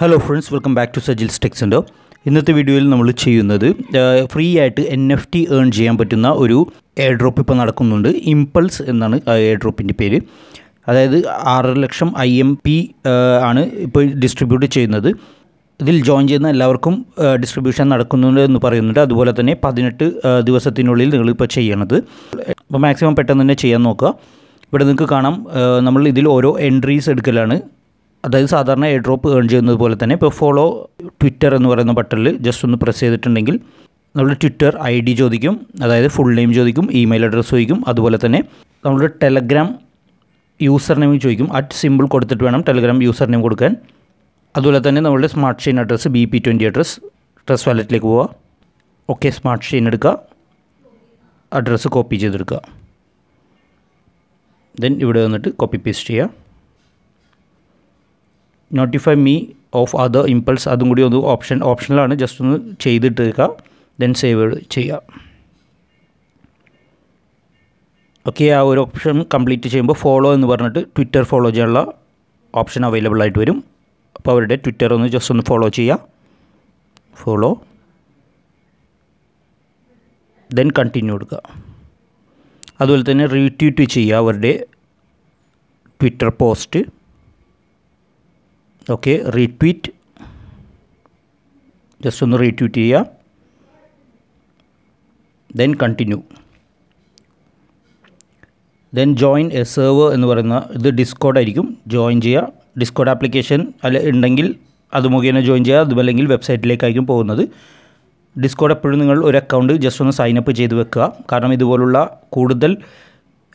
hello friends welcome back to Sajil techs ഉണ്ടോ ഇന്നത്തെ വീഡിയോയിൽ നമ്മൾ ചെയ്യുന്നത് ഫ്രീ ആയിട്ട് എൻ എഫ് ടി ഏൺ ചെയ്യാൻ പറ്റുന്ന ഒരു എയർ ഡ്രോപ്പ് ഇപ്പോൾ നടക്കുന്നുണ്ട് ഇമ്പൾസ് എന്നാണ് എയർ ഡ്രോപ്പിൻ്റെ പേര് അതായത് ആറ് ലക്ഷം ഐ എം പി ആണ് ഇപ്പോൾ ഡിസ്ട്രിബ്യൂട്ട് ചെയ്യുന്നത് ഇതിൽ ജോയിൻ ചെയ്യുന്ന എല്ലാവർക്കും ഡിസ്ട്രിബ്യൂഷൻ നടക്കുന്നുണ്ട് എന്ന് പറയുന്നുണ്ട് അതുപോലെ തന്നെ പതിനെട്ട് ദിവസത്തിനുള്ളിൽ നിങ്ങളിപ്പോൾ ചെയ്യണത് അപ്പോൾ മാക്സിമം പെട്ടെന്ന് തന്നെ ചെയ്യാൻ നോക്കുക ഇവിടെ നിങ്ങൾക്ക് കാണാം നമ്മൾ ഇതിൽ ഓരോ എൻട്രീസ് എടുക്കലാണ് അതായത് സാധാരണ എയർ ഡ്രോപ്പ് ഏൺ ചെയ്യുന്നത് പോലെ തന്നെ ഇപ്പോൾ ഫോളോ ട്വിറ്റർ എന്ന് പറയുന്ന ബട്ടണിൽ ജസ്റ്റ് ഒന്ന് പ്രസ് ചെയ്തിട്ടുണ്ടെങ്കിൽ നമ്മുടെ ട്വിറ്റർ ഐ ഡി ചോദിക്കും അതായത് ഫുൾ നെയിം ചോദിക്കും ഇമെയിൽ അഡ്രസ്സ് ചോദിക്കും അതുപോലെ തന്നെ നമ്മുടെ ടെലഗ്രാം യൂസർ നെയിം ചോദിക്കും അറ്റ് സിമ്പിൾ കൊടുത്തിട്ട് വേണം ടെലഗ്രാം യൂസർ നെയിം കൊടുക്കാൻ അതുപോലെ തന്നെ നമ്മുടെ smart chain address B P twenty address address വാലറ്റിലേക്ക് പോവുക ഓക്കെ സ്മാർട്ട് ചെയിൻ എടുക്കുക അഡ്രസ്സ് കോപ്പി ചെയ്തെടുക്കുക ദെൻ ഇവിടെ വന്നിട്ട് കോപ്പി പേസ്റ്റ് ചെയ്യുക notify me of other impulse അതും കൂടി ഒന്ന് ഓപ്ഷൻ ഓപ്ഷനിലാണ് ജസ്റ്റ് ഒന്ന് ചെയ്തിട്ടേക്കുക ദെൻ സേവ് ചെയ്യുക ഓക്കെ ആ ഒരു ഓപ്ഷൻ കംപ്ലീറ്റ് ചെയ്യുമ്പോൾ ഫോളോ എന്ന് പറഞ്ഞിട്ട് ട്വിറ്റർ ഫോളോ ചെയ്യാനുള്ള ഓപ്ഷൻ അവൈലബിൾ ആയിട്ട് വരും അപ്പോൾ അവരുടെ ട്വിറ്റർ ഒന്ന് ജസ്റ്റ് ഒന്ന് ഫോളോ ചെയ്യുക ഫോളോ ദെൻ കണ്ടിന്യൂ കൊടുക്കുക അതുപോലെ തന്നെ റീട്വീറ്റ് ചെയ്യുക അവരുടെ Twitter post okay retweet just ഒന്ന് റീട്വീറ്റ് ചെയ്യുക then continue then join a server എന്ന് പറയുന്ന ഇത് ഡിസ്കോഡ് ആയിരിക്കും ജോയിൻ ചെയ്യുക ഡിസ്കോഡ് ആപ്ലിക്കേഷൻ അല്ല ഉണ്ടെങ്കിൽ അത് മുഖേന ജോയിൻ ചെയ്യുക അതുമല്ലെങ്കിൽ വെബ്സൈറ്റിലേക്കായിരിക്കും പോകുന്നത് ഡിസ്കോഡ് എപ്പോഴും നിങ്ങൾ ഒരു അക്കൗണ്ട് ജസ്റ്റ് ഒന്ന് സൈനപ്പ് ചെയ്ത് വെക്കുക കാരണം ഇതുപോലുള്ള കൂടുതൽ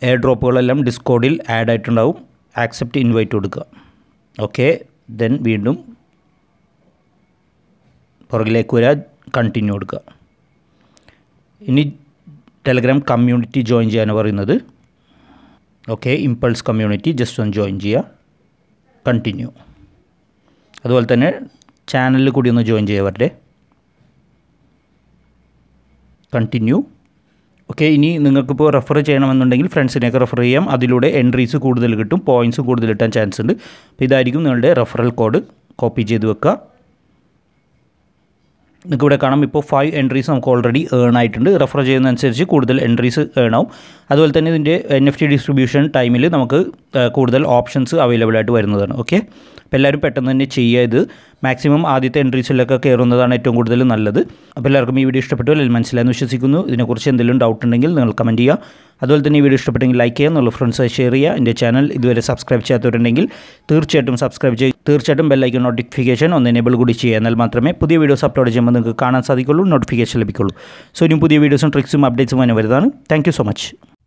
എയർ ഡ്രോപ്പുകളെല്ലാം ഡിസ്കോഡിൽ ആഡ് ആയിട്ടുണ്ടാവും ആക്സെപ്റ്റ് ഇൻവൈറ്റ് കൊടുക്കുക ഓക്കെ ദെൻ വീണ്ടും പുറകിലേക്ക് വരാ കണ്ടിന്യൂ കൊടുക്കുക ഇനി ടെലഗ്രാം കമ്മ്യൂണിറ്റി ജോയിൻ ചെയ്യാനാണ് പറയുന്നത് ഓക്കെ ഇമ്പൾസ് കമ്മ്യൂണിറ്റി ജസ്റ്റ് ഒന്ന് ജോയിൻ ചെയ്യുക കണ്ടിന്യൂ അതുപോലെ തന്നെ ചാനലിൽ കൂടി ഒന്ന് ജോയിൻ ചെയ്യുക അവരുടെ കണ്ടിന്യൂ ഓക്കെ ഇനി നിങ്ങൾക്കിപ്പോൾ റെഫർ ചെയ്യണമെന്നുണ്ടെങ്കിൽ ഫ്രണ്ട്സിനെയൊക്കെ റെഫർ ചെയ്യാം അതിലൂടെ എൻട്രീസ് കൂടുതൽ കിട്ടും പോയിൻസ് കൂടുതൽ കിട്ടാൻ ചാൻസ് ഉണ്ട് അപ്പോൾ ഇതായിരിക്കും നിങ്ങളുടെ റെഫറൽ കോഡ് കോപ്പി ചെയ്ത് വെക്കുക നിങ്ങൾക്ക് ഇവിടെ കാണാം ഇപ്പോൾ ഫൈവ് എൻട്രീസ് നമുക്ക് ഓൾറെഡി ഏൺ ആയിട്ടുണ്ട് റെഫർ ചെയ്യുന്നതനുസരിച്ച് കൂടുതൽ എൻട്രീസ് ഏൺ ആവും അതുപോലെ തന്നെ ഇതിൻ്റെ എൻ എഫ് ടി ഡിസ്ട്രിബ്യൂഷൻ ടൈമിൽ നമുക്ക് കൂടുതൽ ഓപ്ഷൻസ് അവൈലബിൾ ആയിട്ട് വരുന്നതാണ് ഓക്കെ അപ്പോൾ എല്ലാവരും പെട്ടെന്ന് തന്നെ ചെയ്യുക ഇത് മാക്സിമം ആദ്യത്തെ എൻട്രീസിലൊക്കെ കയറുന്നതാണ് ഏറ്റവും കൂടുതൽ നല്ലത് അപ്പോൾ എല്ലാവർക്കും ഈ വീഡിയോ ഇഷ്ടപ്പെട്ടു അല്ലെങ്കിൽ മനസ്സിലായെന്ന് വിശ്വസിക്കുന്നു ഇതിനെക്കുറിച്ച് എന്തെങ്കിലും ഡൗട്ട് ഉണ്ടെങ്കിൽ നിങ്ങൾ കമൻറ്റ് ചെയ്യുക അതുപോലെ തന്നെ ഈ വീഡിയോ ഇഷ്ടപ്പെട്ടെങ്കിൽ ലൈക്ക് ചെയ്യുക എന്നുള്ള ഫ്രണ്ട്സ് ഷെയർ ചെയ്യുക എൻ്റെ ചാനൽ ഇതുവരെ സബ്സ്ക്രൈബ് ചെയ്യാത്തവരുണ്ടെങ്കിൽ തീർച്ചയായിട്ടും സബ്സ്ക്രൈബ് ചെയ്യുക തീർച്ചയായിട്ടും ബെല്ലൈക്കൺ നോട്ടിഫിക്കേഷൻ ഒന്ന് എനേബിൾ കൂടി ചെയ്യുക എന്നാൽ മാത്രമേ പുതിയ വീഡിയോസ് അപ്ലോഡ് ചെയ്യുമ്പോൾ നിങ്ങൾക്ക് കാണാൻ സാധിക്കുള്ളൂ നോട്ടിഫിക്കേഷൻ ലഭിക്കുള്ളൂ സോ ഇനിയും പുതിയ വീഡിയോസും ട്രിക്സും അപ്ഡേറ്റ്സും വരെ വരുന്നതാണ് താങ്ക് സോ മച്ച്